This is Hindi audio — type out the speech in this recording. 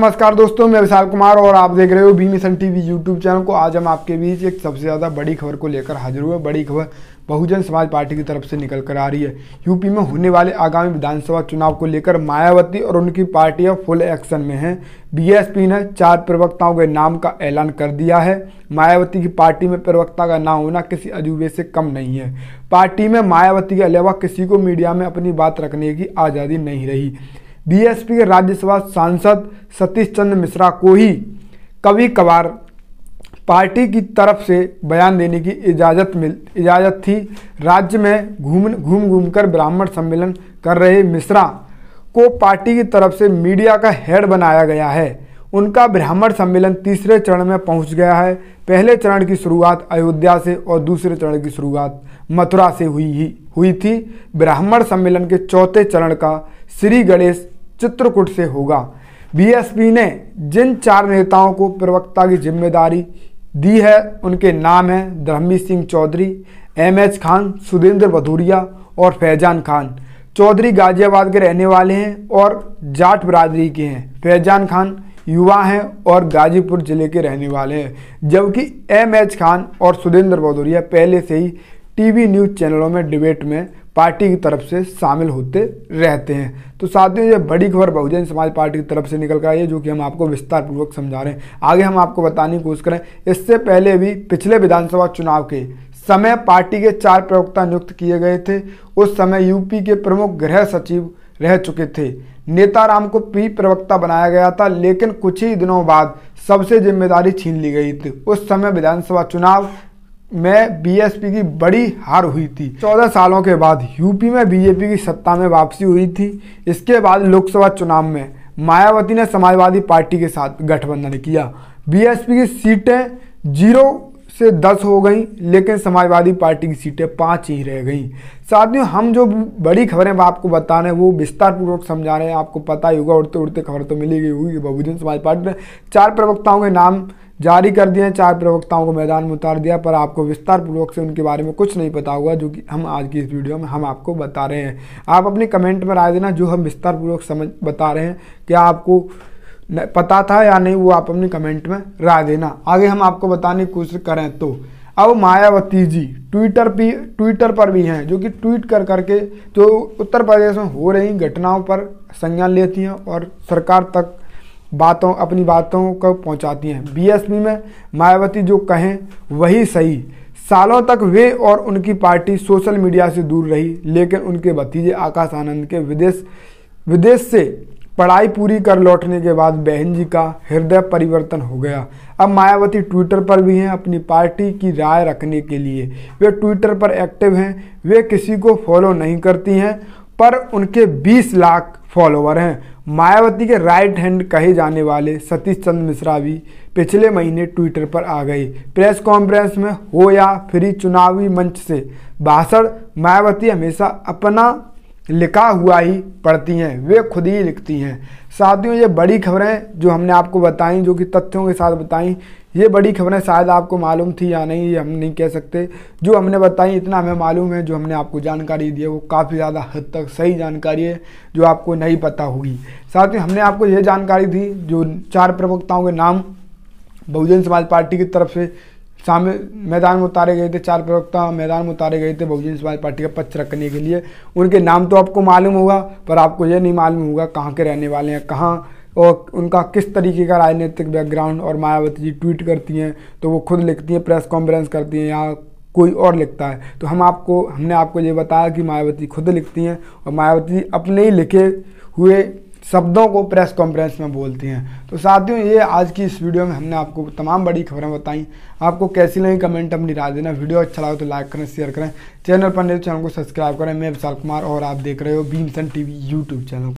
नमस्कार दोस्तों मैं विशाल कुमार और आप देख रहे हो B mission TV YouTube channel को आज हम आपके बीच एक सबसे ज़्यादा बड़ी खबर को लेकर हाजिर हुए बड़ी खबर बहुजन समाज पार्टी की तरफ से निकल कर आ रही है यूपी में होने वाले आगामी विधानसभा चुनाव को लेकर मायावती और उनकी पार्टियां फुल एक्शन में हैं बीएसपी ने चार प्रवक्ताओं के नाम का ऐलान कर दिया है मायावती की पार्टी में प्रवक्ता का नाम होना किसी अजूबे से कम नहीं है पार्टी में मायावती के अलावा किसी को मीडिया में अपनी बात रखने की आज़ादी नहीं रही बीएसपी के राज्यसभा सांसद सतीश चंद्र मिश्रा को ही कभी कभार पार्टी की तरफ से बयान देने की इजाज़त मिल इजाज़त थी राज्य में घूम घूम घूम कर ब्राह्मण सम्मेलन कर रहे मिश्रा को पार्टी की तरफ से मीडिया का हेड बनाया गया है उनका ब्राह्मण सम्मेलन तीसरे चरण में पहुंच गया है पहले चरण की शुरुआत अयोध्या से और दूसरे चरण की शुरुआत मथुरा से हुई ही हुई थी ब्राह्मण सम्मेलन के चौथे चरण का श्री गणेश चित्रकूट से होगा बीएसपी ने जिन चार नेताओं को प्रवक्ता की जिम्मेदारी दी है उनके नाम हैं धर्मी सिंह चौधरी एम एच खान सुधेंद्र भदूरिया और फैजान खान चौधरी गाजियाबाद के रहने वाले हैं और जाट बरादरी के हैं फैजान खान युवा हैं और गाजीपुर जिले के रहने वाले हैं जबकि एम एच खान और सुधेंद्र भदौरिया पहले से ही टीवी न्यूज़ चैनलों में डिबेट में पार्टी की तरफ से शामिल होते रहते हैं तो साथियों ये बड़ी खबर बहुजन समाज पार्टी की तरफ से निकल कर आई है जो कि हम आपको विस्तार पूर्वक समझा रहे हैं आगे हम आपको बताने की कोशिश करें इससे पहले भी पिछले विधानसभा चुनाव के समय पार्टी के चार प्रवक्ता नियुक्त किए गए थे उस समय यूपी के प्रमुख गृह सचिव रह चुके थे नेताराम को पी प्रवक्ता बनाया गया था लेकिन कुछ ही दिनों बाद सबसे जिम्मेदारी छीन ली गई थी उस समय विधानसभा चुनाव में बीएसपी की बड़ी हार हुई थी 14 सालों के बाद यूपी में बीजेपी की सत्ता में वापसी हुई थी इसके बाद लोकसभा चुनाव में मायावती ने समाजवादी पार्टी के साथ गठबंधन किया बीएसपी की सीटें जीरो से दस हो गई लेकिन समाजवादी पार्टी की सीटें पाँच ही रह गई साथियों हम जो बड़ी खबरें आपको बता रहे हैं वो विस्तारपूर्वक समझा रहे हैं आपको पता ही होगा उड़ते उड़ते खबर तो मिली गई होगी बहुजन समाज पार्टी ने चार प्रवक्ताओं के नाम जारी कर दिए हैं चार प्रवक्ताओं को मैदान में उतार दिया पर आपको विस्तार पूर्वक से उनके बारे में कुछ नहीं पता होगा जो कि हम आज की इस वीडियो में हम आपको बता रहे हैं आप अपने कमेंट में राय देना जो हम विस्तार पूर्वक समझ बता रहे हैं क्या आपको पता था या नहीं वो आप अपने कमेंट में राय देना आगे हम आपको बताने की कोशिश करें तो अब मायावती जी ट्विटर भी ट्विटर पर भी हैं जो कि ट्वीट कर करके जो उत्तर प्रदेश में हो रही घटनाओं पर संज्ञान लेती हैं और सरकार तक बातों अपनी बातों को पहुंचाती हैं बीएसपी में मायावती जो कहें वही सही सालों तक वे और उनकी पार्टी सोशल मीडिया से दूर रही लेकिन उनके भतीजे आकाश आनंद के विदेश विदेश से पढ़ाई पूरी कर लौटने के बाद बहन जी का हृदय परिवर्तन हो गया अब मायावती ट्विटर पर भी हैं अपनी पार्टी की राय रखने के लिए वे ट्विटर पर एक्टिव हैं वे किसी को फॉलो नहीं करती हैं पर उनके 20 लाख फॉलोवर हैं मायावती के राइट हैंड कहे जाने वाले सतीश चंद्र मिश्रा भी पिछले महीने ट्विटर पर आ गए प्रेस कॉन्फ्रेंस में हो या फ्री चुनावी मंच से भाषण मायावती हमेशा अपना लिखा हुआ ही पढ़ती हैं वे खुद ही लिखती हैं साथियों ये बड़ी खबरें जो हमने आपको बताई जो कि तथ्यों के साथ बताई ये बड़ी खबरें शायद आपको मालूम थी या नहीं ये हम नहीं कह सकते जो हमने बताई इतना हमें मालूम है जो हमने आपको जानकारी दी है वो काफ़ी ज़्यादा हद तक सही जानकारी है जो आपको नहीं पता होगी साथ ही हमने आपको ये जानकारी दी जो चार प्रवक्ताओं के नाम बहुजन समाज पार्टी की तरफ से सामने मैदान में उतारे गए थे चार प्रवक्ता मैदान में उतारे गए थे बहुजन समाज पार्टी का पक्ष रखने के लिए उनके नाम तो आपको मालूम होगा पर आपको यह नहीं मालूम होगा कहाँ के रहने वाले हैं कहाँ और उनका किस तरीके का राजनीतिक बैकग्राउंड और मायावती जी ट्वीट करती हैं तो वो खुद लिखती हैं प्रेस कॉन्फ्रेंस करती हैं या कोई और लिखता है तो हम आपको हमने आपको ये बताया कि मायावती खुद लिखती हैं और मायावती अपने ही लिखे हुए शब्दों को प्रेस कॉन्फ्रेंस में बोलते हैं तो साथियों ये आज की इस वीडियो में हमने आपको तमाम बड़ी खबरें बताई आपको कैसी लगी कमेंट अपनी राय देना वीडियो अच्छा लगा तो लाइक करें शेयर करें चैनल पर नए चैनल तो को सब्सक्राइब करें मैं विशाल कुमार और आप देख रहे हो भीमसन टी यूट्यूब चैनल